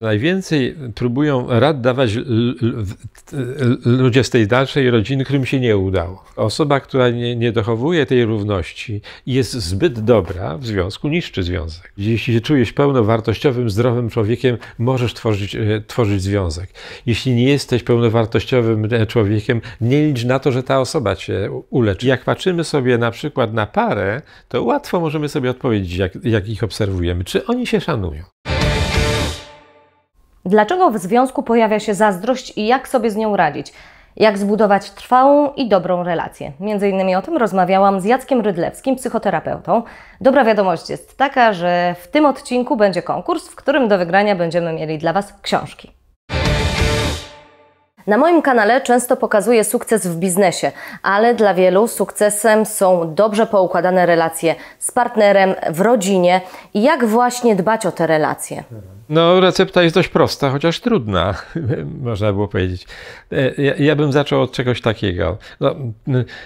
Najwięcej próbują rad dawać ludzie z tej dalszej rodziny, którym się nie udało. Osoba, która nie, nie dochowuje tej równości i jest zbyt dobra w związku, niszczy związek. Jeśli się czujesz pełnowartościowym, zdrowym człowiekiem, możesz tworzyć, e, tworzyć związek. Jeśli nie jesteś pełnowartościowym e, człowiekiem, nie licz na to, że ta osoba cię uleczy. Jak patrzymy sobie na przykład na parę, to łatwo możemy sobie odpowiedzieć, jak, jak ich obserwujemy, czy oni się szanują. Dlaczego w związku pojawia się zazdrość i jak sobie z nią radzić? Jak zbudować trwałą i dobrą relację? Między innymi o tym rozmawiałam z Jackiem Rydlewskim, psychoterapeutą. Dobra wiadomość jest taka, że w tym odcinku będzie konkurs, w którym do wygrania będziemy mieli dla Was książki. Na moim kanale często pokazuję sukces w biznesie, ale dla wielu sukcesem są dobrze poukładane relacje z partnerem, w rodzinie i jak właśnie dbać o te relacje. No, recepta jest dość prosta, chociaż trudna, można było powiedzieć. E, ja, ja bym zaczął od czegoś takiego. No,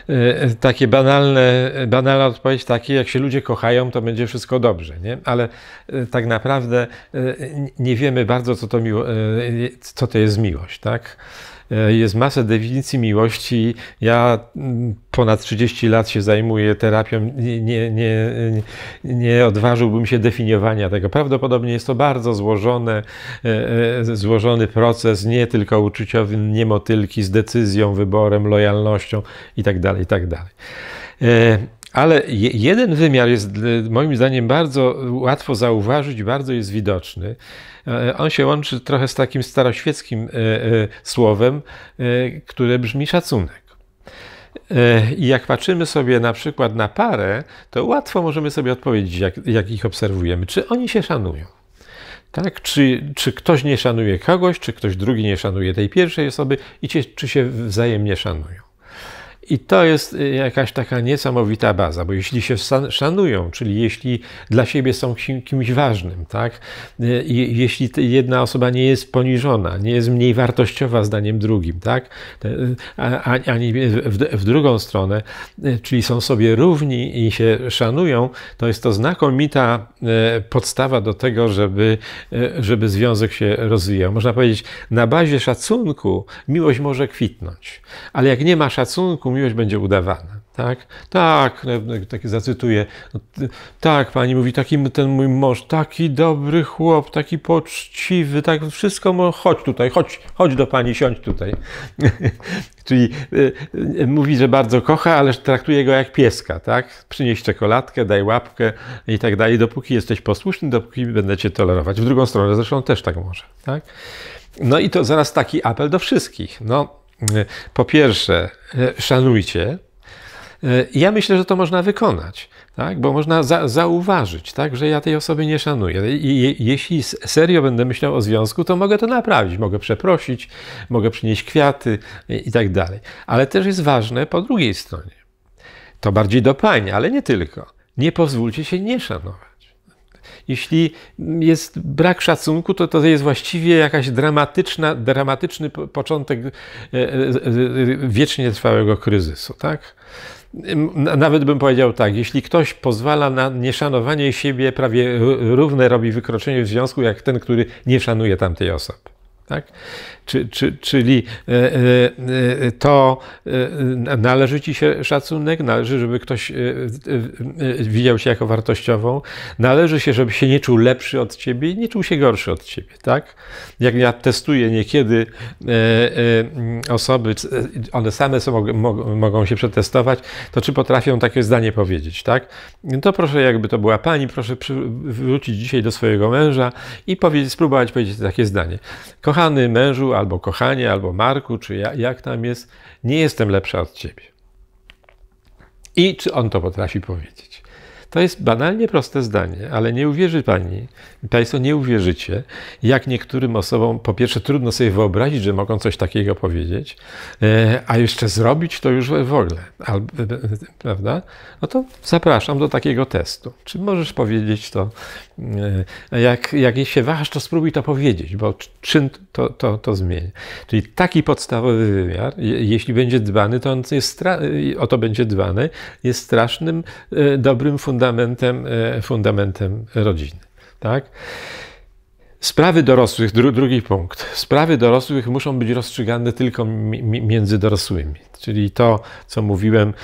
e, takie banalne, banalna odpowiedź, takie jak się ludzie kochają, to będzie wszystko dobrze, nie? Ale e, tak naprawdę nie wiemy bardzo, co to, miło, co to jest miłość, tak? E, jest masa definicji miłości. Ja mm, ponad 30 lat się zajmuję terapią. Nie, nie, nie, nie odważyłbym się definiowania tego. Prawdopodobnie jest to bardzo złożone, e, e, złożony proces, nie tylko uczuciowy, nie motylki z decyzją, wyborem, lojalnością itd. Tak itd. Tak ale jeden wymiar jest moim zdaniem bardzo łatwo zauważyć, bardzo jest widoczny. E, on się łączy trochę z takim staroświeckim e, e, słowem, które brzmi szacunek. I jak patrzymy sobie na przykład na parę, to łatwo możemy sobie odpowiedzieć, jak, jak ich obserwujemy, czy oni się szanują. Tak? Czy, czy ktoś nie szanuje kogoś, czy ktoś drugi nie szanuje tej pierwszej osoby i czy, czy się wzajemnie szanują. I to jest y, jakaś taka niesamowita baza, bo jeśli się szanują, czyli jeśli dla siebie są kimś ważnym, tak? Y, I jeśli jedna osoba nie jest poniżona, nie jest mniej wartościowa zdaniem drugim, tak? Ani w drugą stronę, y, czyli są sobie równi i się szanują, to jest to znakomita podstawa do tego, żeby, żeby związek się rozwijał. Można powiedzieć, na bazie szacunku miłość może kwitnąć, ale jak nie ma szacunku, miłość będzie udawana. Tak, tak, e, taki zacytuję. No, tak, pani mówi, taki ten mój mąż, taki dobry chłop, taki poczciwy, tak wszystko, chodź tutaj, chodź, chodź do pani, siądź tutaj. Czyli e, e, mówi, że bardzo kocha, ale traktuje go jak pieska, tak? Przynieś czekoladkę, daj łapkę i tak dalej, dopóki jesteś posłuszny, dopóki będę cię tolerować. W drugą stronę zresztą też tak może, tak? No i to zaraz taki apel do wszystkich. No, E, po pierwsze, e, szanujcie. E, ja myślę, że to można wykonać, tak? bo można za zauważyć, tak? że ja tej osoby nie szanuję. I jeśli serio będę myślał o związku, to mogę to naprawić, mogę przeprosić, mogę przynieść kwiaty i tak dalej. Ale też jest ważne po drugiej stronie. To bardziej do pani, ale nie tylko. Nie pozwólcie się nie szanować. Jeśli jest brak szacunku, to to jest właściwie jakaś dramatyczna, dramatyczny początek e, e, e, wiecznie trwałego kryzysu. Tak? Nawet bym powiedział tak, jeśli ktoś pozwala na nieszanowanie siebie, prawie równe robi wykroczenie w związku, jak ten, który nie szanuje tamtej osoby. Tak? czyli e, e, e, to należy ci się szacunek, należy, żeby ktoś widział cię jako wartościową, należy się, żeby się nie czuł lepszy od ciebie i nie czuł się gorszy od ciebie, tak? Jak ja testuję niekiedy osoby, one same są, mogą się przetestować, to czy potrafią takie zdanie powiedzieć, tak? No to proszę, jakby to była pani, proszę wrócić dzisiaj do swojego męża i powiedz, spróbować powiedzieć takie zdanie. Kochany mężu, albo kochanie, albo Marku, czy ja, jak tam jest, nie jestem lepsza od ciebie. I czy on to potrafi powiedzieć? To jest banalnie proste zdanie, ale nie uwierzy Pani, Państwo nie uwierzycie, jak niektórym osobom po pierwsze trudno sobie wyobrazić, że mogą coś takiego powiedzieć, e, a jeszcze zrobić to już w ogóle, e, e, prawda? No to zapraszam do takiego testu. Czy możesz powiedzieć to, jak, jak się wahasz, to spróbuj to powiedzieć, bo czyn to, to, to zmieni. Czyli taki podstawowy wymiar, jeśli będzie dbany, to on jest, o to będzie dbany, jest strasznym, dobrym fundamentem fundamentem, e, fundamentem rodziny. Tak? Sprawy dorosłych, dru, drugi punkt. Sprawy dorosłych muszą być rozstrzygane tylko między dorosłymi. Czyli to, co mówiłem,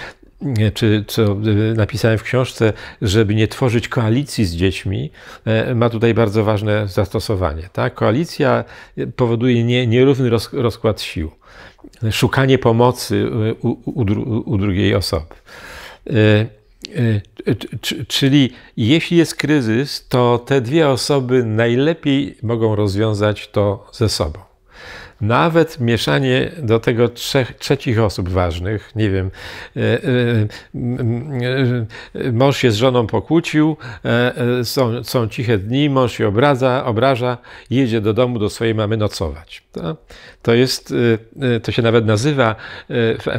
e, czy co e, napisałem w książce, żeby nie tworzyć koalicji z dziećmi, ma tutaj bardzo ważne zastosowanie. Tak? Koalicja powoduje nie, nierówny roz, rozkład sił, szukanie pomocy u, u, u drugiej osoby. Y, czyli jeśli jest kryzys, to te dwie osoby najlepiej mogą rozwiązać to ze sobą. Nawet mieszanie do tego trzech, trzecich osób ważnych, nie wiem, e, e, e, mąż się z żoną pokłócił, są, są ciche dni, mąż się obraza, obraża, jedzie do domu do swojej mamy nocować. To, to jest, to się nawet nazywa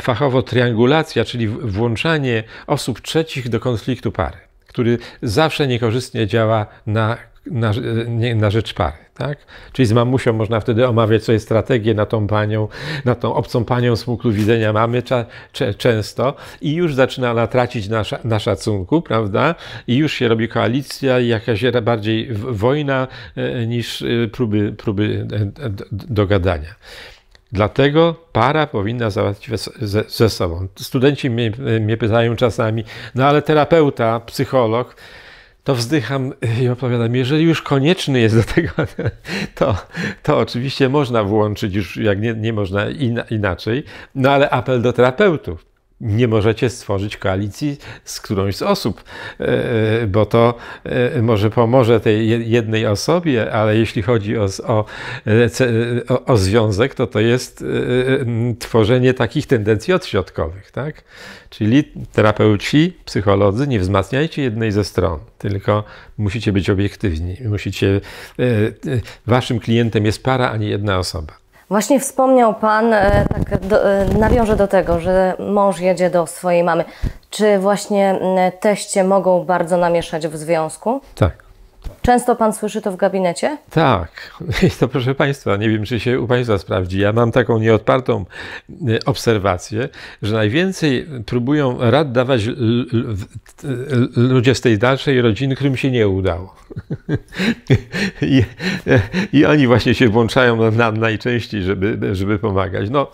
fachowo triangulacja, czyli włączanie osób trzecich do konfliktu pary który zawsze niekorzystnie działa na na, nie, na rzecz pary. Tak? Czyli z mamusią można wtedy omawiać sobie strategię na tą panią, na tą obcą panią z punktu widzenia mamy cza, cze, często i już zaczyna ona tracić na, na szacunku, prawda? I już się robi koalicja i jakaś bardziej wojna e, niż e, próby, próby e, dogadania. Dlatego para powinna załatwić ze, sobą. Studenci mnie, mnie pytają czasami, no ale terapeuta, psycholog, to wzdycham i opowiadam, jeżeli już konieczny jest do tego, to, to oczywiście można włączyć już, jak nie, nie można in, inaczej, no ale apel do terapeutów nie możecie stworzyć koalicji z którąś z osób, e, bo to e, może pomoże tej jednej osobie, ale jeśli chodzi o, o, o związek, to to jest e, tworzenie takich tendencji odśrodkowych. Tak? Czyli terapeuci, psycholodzy, nie wzmacniajcie jednej ze stron, tylko musicie być obiektywni. Musicie, waszym klientem jest para, a nie jedna osoba. Właśnie wspomniał Pan, e, tak do, e, nawiążę do tego, że mąż jedzie do swojej mamy. Czy właśnie mm, teście mogą bardzo namieszać w związku? Tak. tak. Często pan słyszy to w gabinecie? Tak. I to proszę państwa, nie wiem, czy się u państwa sprawdzi. Ja mam taką nieodpartą e, obserwację, że najwięcej próbują rad dawać e, ludzie z tej dalszej rodziny, którym się nie udało. I, e, I, oni właśnie się włączają nam najczęściej, żeby, żeby pomagać. No,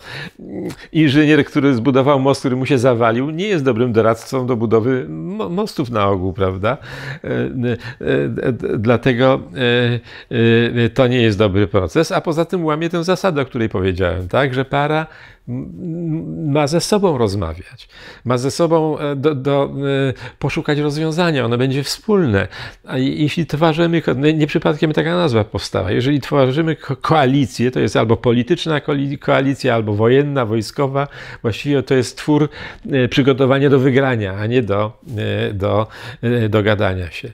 inżynier, który zbudował most, który mu się zawalił, nie jest dobrym doradcą do budowy mostów na ogół, prawda? Dlatego e, e, to nie jest dobry proces, a poza tym łamie tę zasadę, o której powiedziałem, tak, że para ma ze sobą rozmawiać, ma ze sobą e, do, do, poszukać rozwiązania, ono będzie wspólne. A jeśli tworzymy, nie przypadkiem taka nazwa powstała, jeżeli tworzymy koalicję, to jest albo polityczna koalicja, albo wojenna, wojskowa, właściwie to jest twór przygotowania do wygrania, a nie do, do, do gadania się.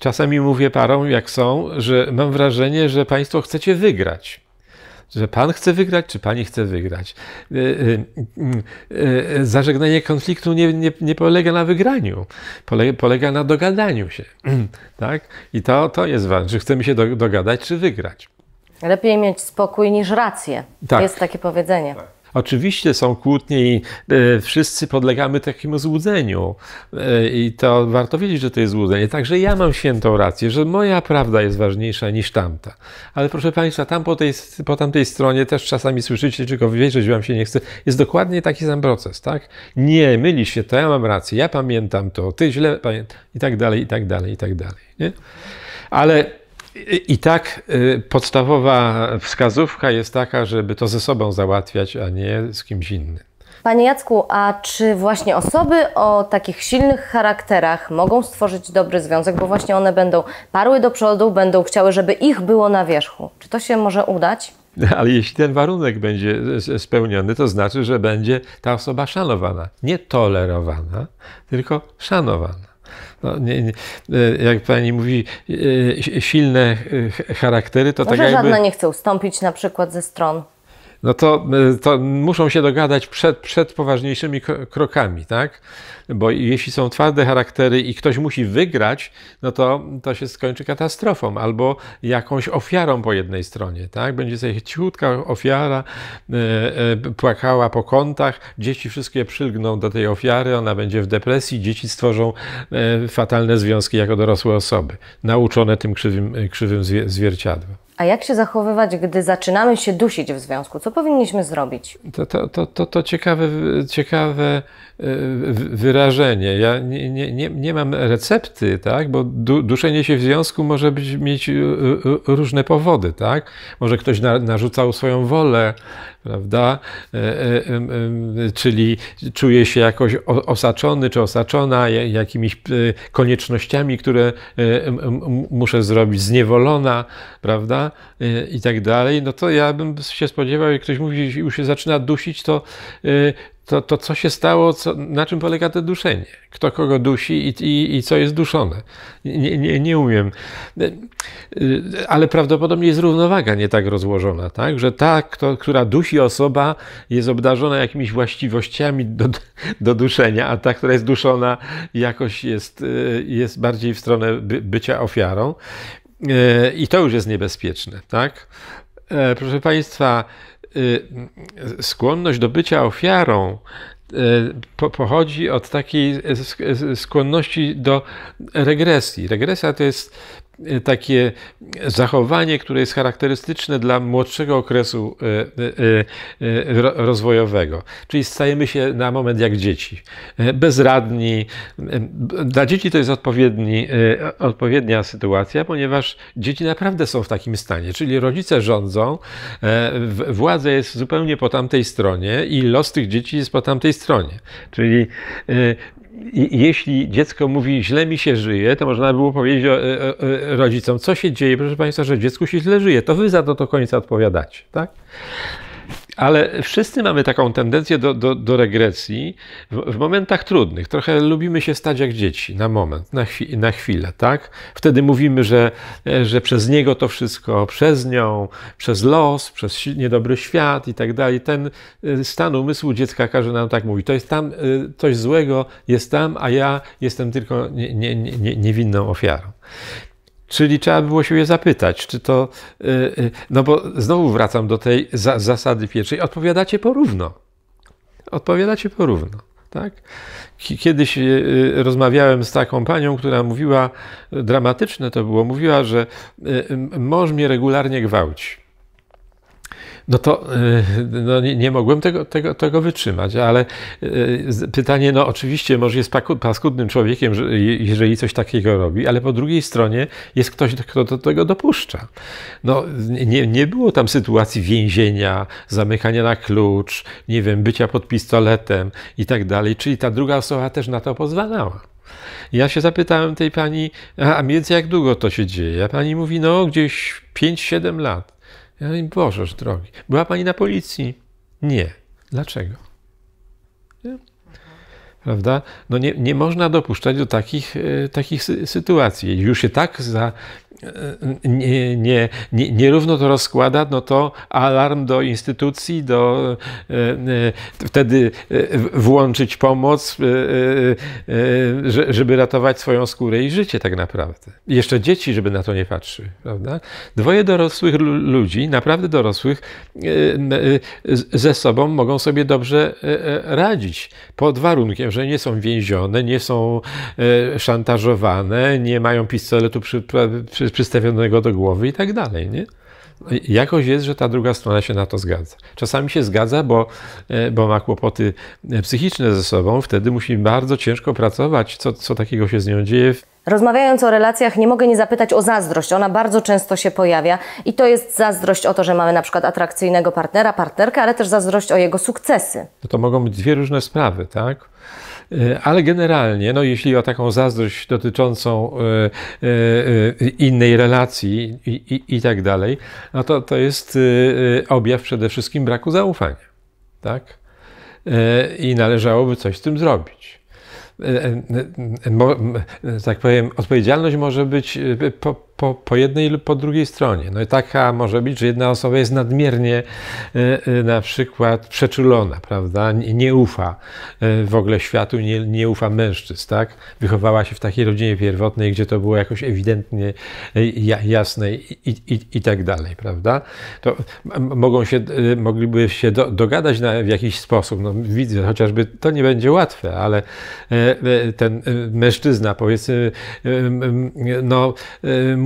Czasami mówię parom, jak są, że mam wrażenie, że państwo chcecie wygrać że pan chce wygrać, czy pani chce wygrać. Y, y, y, zażegnanie konfliktu nie, nie, nie polega na wygraniu, polega, na dogadaniu się. Tak? I to, to jest ważne, czy chcemy się dogadać, czy wygrać. Lepiej mieć spokój niż rację. Tak. Jest takie powiedzenie. Tak. Oczywiście są kłótnie i e, wszyscy podlegamy takiemu złudzeniu. E, I to warto wiedzieć, że to jest złudzenie. Także ja mam świętą rację, że moja prawda jest ważniejsza niż tamta. Ale proszę Państwa, tam po, tej, po tamtej stronie też czasami słyszycie, tylko wierzyć Wam się nie chce. Jest dokładnie taki sam proces, tak? Nie, myli się, to ja mam rację, ja pamiętam to, Ty źle pamiętasz i tak dalej, i tak dalej, i tak dalej. Nie? Ale i tak y, podstawowa wskazówka jest taka, żeby to ze sobą załatwiać, a nie z kimś innym. Panie Jacku, a czy właśnie osoby o takich silnych charakterach mogą stworzyć dobry związek, bo właśnie one będą parły do przodu, będą chciały, żeby ich było na wierzchu? Czy to się może udać? Ale jeśli ten warunek będzie spełniony, to znaczy, że będzie ta osoba szanowana. Nie tolerowana, tylko szanowana. No, nie, nie, e, jak pani mówi, e, silne e, charaktery, to Może tak jakby... żadna nie chce ustąpić na przykład ze stron no to, y, to muszą się dogadać przed, przed poważniejszymi krokami, tak? Bo jeśli są twarde charaktery i ktoś musi wygrać, no to, to się skończy katastrofą albo jakąś ofiarą po jednej stronie, tak? Będzie sobie cichutka ofiara, y, y, płakała po kątach, dzieci wszystkie przylgną do tej ofiary, ona będzie w depresji, dzieci stworzą fatalne związki jako dorosłe osoby, nauczone tym krzywym, krzywym zwierciadłem. A jak się zachowywać, gdy zaczynamy się dusić w związku? Co powinniśmy zrobić? To, to, to, to, to ciekawe, ciekawe wyrażenie. Ja nie, nie, nie mam recepty, tak? bo du, duszenie się w związku może być, mieć y, y, różne powody. Tak? Może ktoś na, narzucał swoją wolę, prawda? E, e, czyli czuje się jakoś osaczony czy osaczona jakimiś e, koniecznościami, które muszę zrobić, zniewolona, prawda? I tak dalej. No to ja bym się spodziewał, jak ktoś mówi, już się zaczyna dusić, to to, to co się stało, co, na czym polega to duszenie? Kto kogo dusi i, i, i co jest duszone? Nie, nie, nie umiem. Y, ale prawdopodobnie jest równowaga nie tak rozłożona, tak? że ta, kto, która dusi osoba, jest obdarzona jakimiś właściwościami do, do duszenia, a ta, która jest duszona, jakoś jest, y, jest bardziej w stronę by, bycia ofiarą. Y, I to już jest niebezpieczne. Tak? Proszę Państwa, Y, skłonność do bycia ofiarą y, pochodzi od takiej y, skłonności do regresji. Regresja to jest Y, takie zachowanie, które jest charakterystyczne dla młodszego okresu y, y, rozwojowego. Czyli stajemy się na moment jak dzieci, bezradni. Dla dzieci to jest odpowiedni, odpowiednia sytuacja, ponieważ dzieci naprawdę są w takim stanie, czyli rodzice rządzą, władza jest zupełnie po tamtej stronie i los tych dzieci jest po tamtej stronie. Czyli jeśli dziecko mówi, źle mi się żyje, to można było powiedzieć e, e, e, rodzicom, co się dzieje, proszę Państwa, że dziecku się źle żyje. To Wy za to do końca odpowiadacie, tak? Ale wszyscy mamy taką tendencję do, do, do regresji w, w, momentach trudnych. Trochę lubimy się stać jak dzieci na moment, na, chwi na chwilę, tak? Wtedy mówimy, że, że przez niego to wszystko, przez nią, przez los, przez niedobry świat i tak dalej. Ten y, stan umysłu dziecka każe nam tak mówić. To jest tam, y, coś złego jest tam, a ja jestem tylko nie, nie, nie, niewinną ofiarą. Czyli trzeba było się je zapytać, czy to, y, y, no bo znowu wracam do tej za, zasady pierwszej, odpowiadacie porówno. Odpowiadacie porówno. Tak? Kiedyś y, rozmawiałem z taką panią, która mówiła, dramatyczne to było, mówiła, że mąż mnie regularnie gwałci. No to y, no nie, nie, mogłem tego, tego, tego wytrzymać, ale y, pytanie, no oczywiście może jest paskudnym człowiekiem, jeżeli coś takiego robi, ale po drugiej stronie jest ktoś, kto do tego dopuszcza. No nie, nie było tam sytuacji więzienia, zamykania na klucz, nie wiem, bycia pod pistoletem i tak dalej, czyli ta druga osoba też na to pozwalała. Ja się zapytałem tej pani, a, a więc jak długo to się dzieje? A pani mówi, no gdzieś 5-7 lat. Ja mówię, Bożeż drogi, była pani na policji? Nie. Dlaczego? Nie? Prawda? No nie, nie można dopuszczać do takich, e, takich sytuacji. Już się tak za, nie, nie, nie, nierówno to rozkłada, no to alarm do instytucji, do e, e, wtedy e, włączyć pomoc, żeby ratować swoją skórę i życie tak naprawdę. Jeszcze dzieci, żeby na to nie patrzyły, prawda? Dwoje dorosłych ludzi, naprawdę dorosłych, ze sobą mogą sobie dobrze radzić, pod warunkiem, że nie są więzione, nie są szantażowane, nie mają pistoletu przy, przy jest przystawionego do głowy i tak dalej, nie? Jakoś jest, że ta druga strona się na to zgadza. Czasami się zgadza, bo, e, bo ma kłopoty e, psychiczne ze sobą, wtedy musi bardzo ciężko pracować, co, co takiego się z nią dzieje Rozmawiając o relacjach, nie mogę nie zapytać o zazdrość. Ona bardzo często się pojawia i to jest zazdrość o to, że mamy na przykład atrakcyjnego partnera, partnerkę, ale też zazdrość o jego sukcesy. No to mogą być dwie różne sprawy, tak? E, ale generalnie, no jeśli o taką zazdrość dotyczącą e, e, innej relacji i, i, i tak dalej, no to, to jest objaw przede wszystkim braku zaufania. Tak? I należałoby coś z tym zrobić tak powiem, odpowiedzialność może być po, po, jednej lub po drugiej stronie. No i taka może być, że jedna osoba jest nadmiernie e, e, na przykład przeczulona, prawda? Nie, nie ufa e, w ogóle światu, nie, nie ufa mężczyzn, tak? Wychowała się w takiej rodzinie pierwotnej, gdzie to było jakoś ewidentnie jasne i, i, i tak dalej, prawda? To mogą się, mogliby się do, dogadać na, w jakiś sposób. No, widzę, chociażby to nie będzie łatwe, ale ten mężczyzna, powiedzmy, no,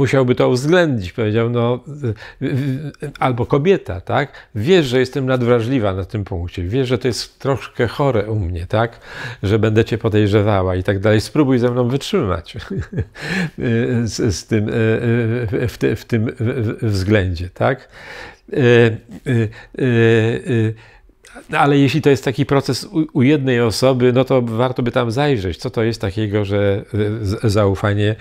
musiałby to uwzględnić. Powiedział, no, y, y, y, albo kobieta, tak? Wiesz, że jestem nadwrażliwa na tym punkcie, wiesz, że to jest troszkę chore u mnie, tak? Że będę cię podejrzewała i tak dalej. Spróbuj ze mną wytrzymać z, z tym, w, w tym względzie, tak? No ale jeśli to jest taki proces u, u, jednej osoby, no to warto by tam zajrzeć, co to jest takiego, że zaufanie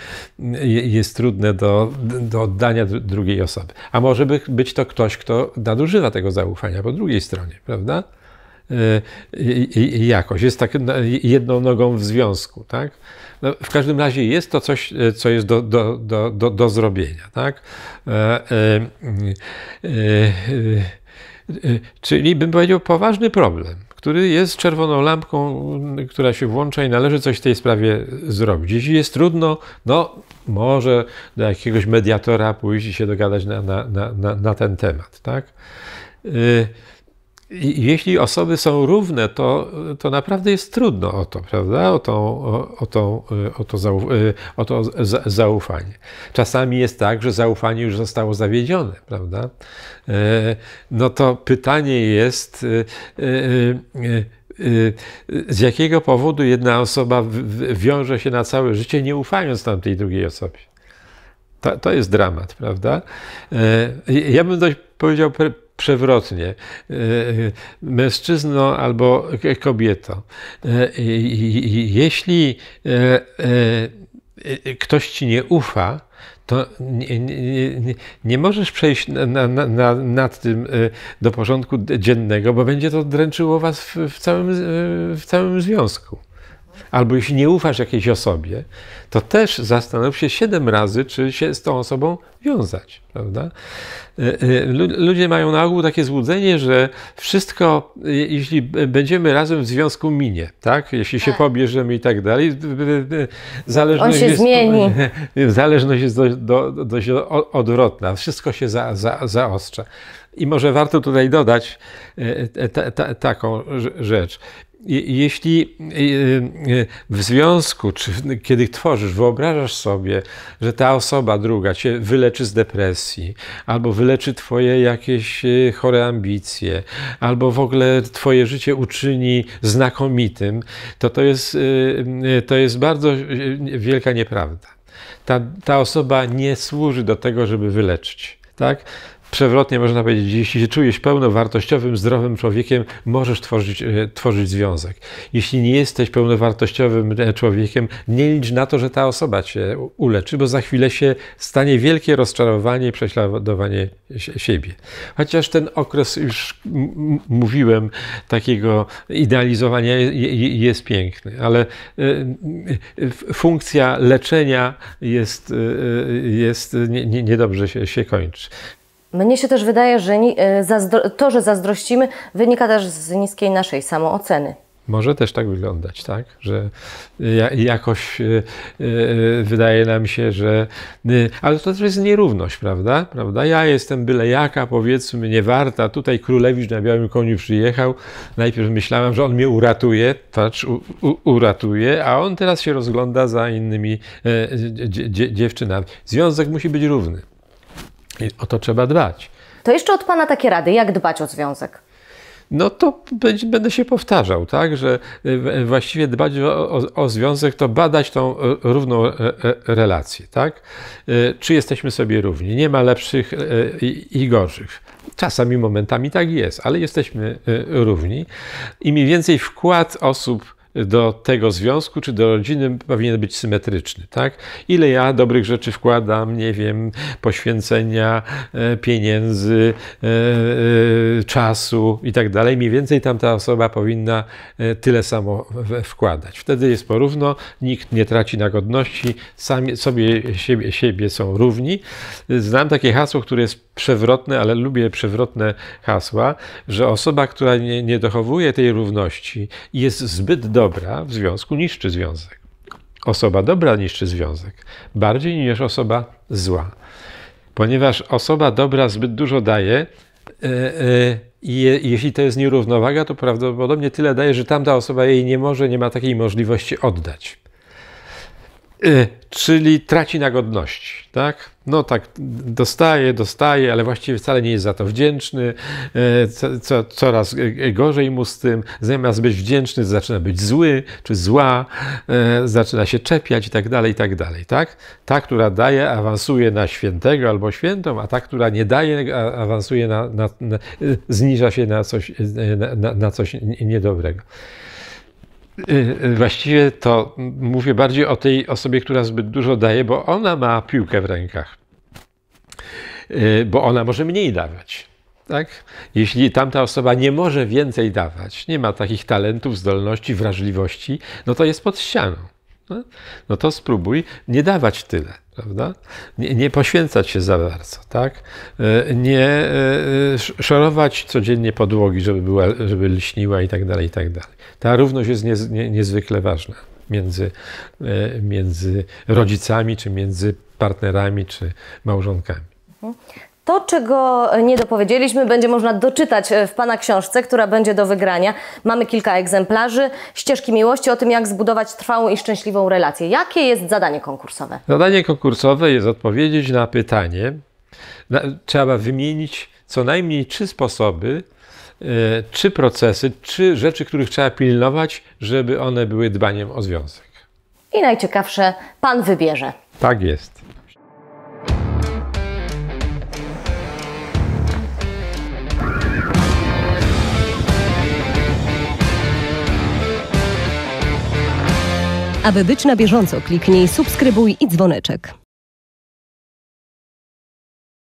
jest trudne do, do oddania drugiej osoby. A może by być to ktoś, kto nadużywa tego zaufania po drugiej stronie, prawda? Y, jakoś. Jest tak jedną nogą w związku, tak? No, w każdym razie jest to coś, co jest do, do, do, do, do zrobienia, tak? E, e, e, Y, czyli bym powiedział poważny problem, który jest czerwoną lampką, która się włącza i należy coś w tej sprawie zrobić. Jeśli jest trudno, no może do jakiegoś mediatora pójść i się dogadać na, na, na, na ten temat. Tak? Y, jeśli osoby są równe, to, to naprawdę jest trudno o to, prawda? O, tą, o, o, tą, o, to zauf, y, o to zaufanie. Czasami jest tak, że zaufanie już zostało zawiedzione, prawda? Y, no to pytanie jest, y, z jakiego powodu jedna osoba wiąże się na całe życie, nie ufając tamtej drugiej osobie? To, to jest dramat, prawda? Ja bym dość powiedział przewrotnie. E, mężczyzno albo kobieto. E, jeśli e, ktoś ci nie ufa, to nie, nie, nie możesz przejść na, na, na, nad tym do porządku dziennego, bo będzie to dręczyło was w, w całym, w całym związku albo jeśli nie ufasz jakiejś osobie, to też zastanów się siedem razy, czy się z tą osobą wiązać, prawda? E, e, ludzie mają na ogół takie złudzenie, że wszystko, e, jeśli będziemy razem w związku, minie, tak? Jeśli się tak. pobierzemy i tak dalej, zależność On się jest, zmieni. Zależność jest dość odwrotna, wszystko się za, za, zaostrza. I może warto tutaj dodać e, e, ta, ta, taką rzecz. Jeśli e, w związku, czy kiedy tworzysz, wyobrażasz sobie, że ta osoba druga cię wyleczy z depresji, albo wyleczy twoje jakieś chore ambicje, albo w ogóle twoje życie uczyni znakomitym, to to jest, to jest bardzo wielka nieprawda. Ta, ta osoba nie służy do tego, żeby wyleczyć. Tak? Przewrotnie można powiedzieć, jeśli się czujesz pełnowartościowym, zdrowym człowiekiem, możesz tworzyć, e, tworzyć związek. Jeśli nie jesteś pełnowartościowym e, człowiekiem, nie licz na to, że ta osoba cię uleczy, bo za chwilę się stanie wielkie rozczarowanie i prześladowanie siebie. Chociaż ten okres, już mówiłem, takiego idealizowania jest piękny, ale e, funkcja leczenia jest, jest niedobrze się, się kończy. Mnie się też wydaje, że e, to, że zazdrościmy, wynika też z niskiej naszej samooceny. Może też tak wyglądać, tak? Że e, jakoś e, wydaje nam się, że. Ale to też jest nierówność, prawda? prawda? Ja jestem byle jaka, powiedzmy, nie warta. Tutaj królewicz na białym koniu przyjechał. Najpierw myślałem, że on mnie uratuje, patrz, uratuje, a on teraz się rozgląda za innymi dziewczynami. Związek musi być równy. I o to trzeba dbać. To jeszcze od Pana takie rady, jak dbać o związek? no to będę się powtarzał, tak, że e, właściwie dbać o, o, o, związek to badać tą e, równą e, relację, tak? Czy jesteśmy sobie równi? Nie ma lepszych i, i gorszych. Czasami momentami tak jest, ale jesteśmy równi i mniej więcej wkład osób do tego związku czy do rodziny powinien być symetryczny. Tak? Ile ja dobrych rzeczy wkładam, nie wiem, poświęcenia, e, pieniędzy, e, e, czasu i tak dalej, mniej więcej tam ta osoba powinna tyle samo wkładać. Wtedy jest porówno, nikt nie traci na godności, sami sobie siebie, siebie są równi. Znam takie hasło, które jest przewrotne, ale lubię przewrotne hasła, że osoba, która nie, nie dochowuje tej równości, jest zbyt dobra, dobra w związku niszczy związek. Osoba dobra niszczy związek bardziej niż osoba zła, ponieważ osoba dobra zbyt dużo daje. I e, e, jeśli to jest nierównowaga, to prawdopodobnie tyle daje, że tamta osoba jej nie może, nie ma takiej możliwości oddać. Y, czyli traci na godności, tak? No tak, dostaje, dostaje, ale właściwie wcale nie jest za to wdzięczny, y, co, co, coraz gorzej mu z tym, zamiast być wdzięczny zaczyna być zły czy zła, y, zaczyna się czepiać i tak dalej, i tak dalej, tak? Ta, która daje, awansuje na świętego albo świętą, a ta, która nie daje, awansuje na, na, na zniża się na coś, na, na coś niedobrego. Y, y, właściwie to mówię bardziej o tej osobie, która zbyt dużo daje, bo ona ma piłkę w rękach. Y, bo ona może mniej dawać. Tak? Jeśli tamta osoba nie może więcej dawać, nie ma takich talentów, zdolności, wrażliwości, no to jest pod ścianą. No, no to spróbuj nie dawać tyle prawda? Nie, nie, poświęcać się za bardzo, tak? E, nie e, szorować codziennie podłogi, żeby, była, żeby lśniła i tak dalej, i tak dalej. Ta równość jest nie, nie, niezwykle ważna między, e, między rodzicami, czy między partnerami, czy małżonkami. Mhm. To, czego nie dopowiedzieliśmy, będzie można doczytać e, w Pana książce, która będzie do wygrania. Mamy kilka egzemplarzy. Ścieżki miłości o tym, jak zbudować trwałą i szczęśliwą relację. Jakie jest zadanie konkursowe? Zadanie konkursowe jest odpowiedzieć na pytanie. Na, trzeba wymienić co najmniej trzy sposoby, yy, trzy procesy, trzy rzeczy, których trzeba pilnować, żeby one były dbaniem o związek. I najciekawsze Pan wybierze. Tak jest. Aby być na bieżąco, kliknij subskrybuj i dzwoneczek.